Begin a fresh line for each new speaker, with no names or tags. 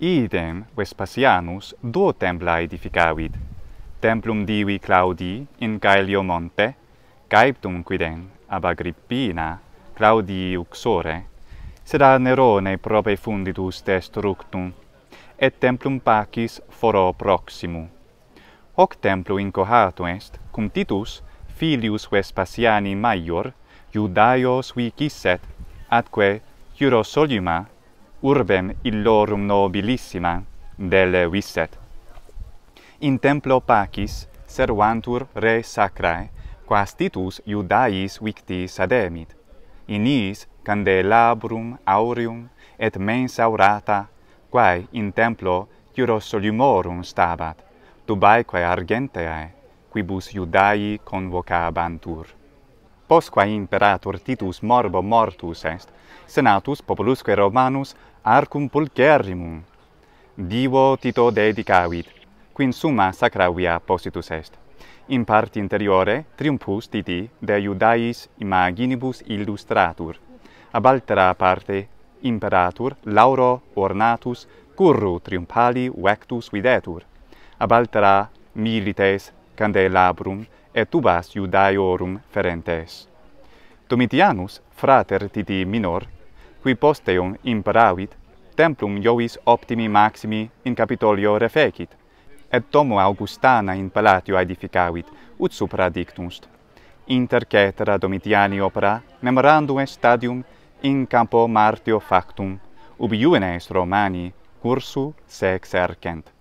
idem Vespasianus duo templa edificavit, templum divi Claudii in Caelio monte, caeptum quidem ab Agrippina Claudii uxore, sed a Nerone prope funditus destructum, et templum pacis foro proximu. Hoc templo incohato est, cum Titus, filius Vespasiani major, Judaios vicisset, atque Hierosolyma urbem illorum nobilissima del viset. In templo pacis servantur re sacrae, quas titus Iudaiis victis ademit. In iis candelabrum aurium et mens aurata, quae in templo Hierosolimorum stabat, dubaeque argenteae, quibus Iudaii convocabantur posqua imperator Titus morbo mortus est, senatus populusque Romanus arcum pulcherrimum. Divo Tito dedicavit, quin summa sacra via positus est. In parte interiore triumphus Titi de Iudaeis imaginibus illustratur. Ab altera parte imperator lauro ornatus curru triumphali vectus videtur. Ab altera milites candelabrum et tubas Judaeorum ferentes. Domitianus, frater titi minor, qui posteum imperavit, templum Iovis optimi maximi in Capitolio refecit, et domo Augustana in palatio edificavit, ut supra dictumst. Inter cetera Domitiani opera, memorandum est stadium in campo Martio factum, ubi juvenes Romani cursu se exercent.